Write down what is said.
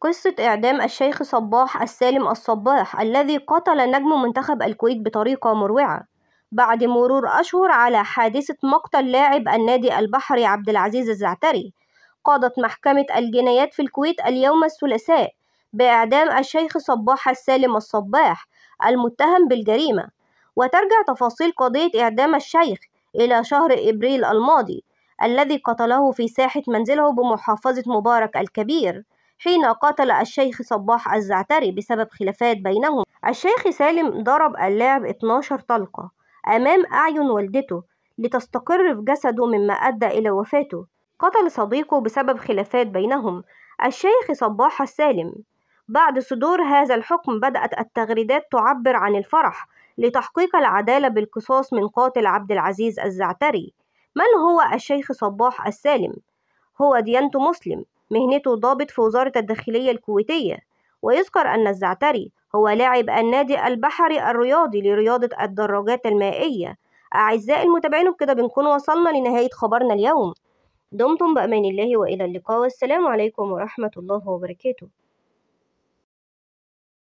قصة إعدام الشيخ صباح السالم الصباح الذي قتل نجم منتخب الكويت بطريقة مروعة بعد مرور أشهر على حادثة مقتل لاعب النادي البحري عبد العزيز الزعتري قضت محكمة الجنايات في الكويت اليوم الثلاثاء بإعدام الشيخ صباح السالم الصباح المتهم بالجريمة وترجع تفاصيل قضية إعدام الشيخ إلى شهر إبريل الماضي الذي قتله في ساحة منزله بمحافظة مبارك الكبير حين قتل الشيخ صباح الزعتري بسبب خلافات بينهم الشيخ سالم ضرب اللاعب 12 طلقة أمام أعين والدته لتستقر في جسده مما أدى إلى وفاته قتل صديقه بسبب خلافات بينهم الشيخ صباح السالم بعد صدور هذا الحكم بدأت التغريدات تعبر عن الفرح لتحقيق العدالة بالقصاص من قاتل عبد العزيز الزعتري من هو الشيخ صباح السالم؟ هو ديانته مسلم مهنته ضابط في وزارة الداخلية الكويتية ويذكر أن الزعتري هو لاعب النادي البحري الرياضي لرياضة الدراجات المائية أعزائي المتابعين بكده بنكون وصلنا لنهاية خبرنا اليوم دمتم بأمان الله وإلى اللقاء والسلام عليكم ورحمة الله وبركاته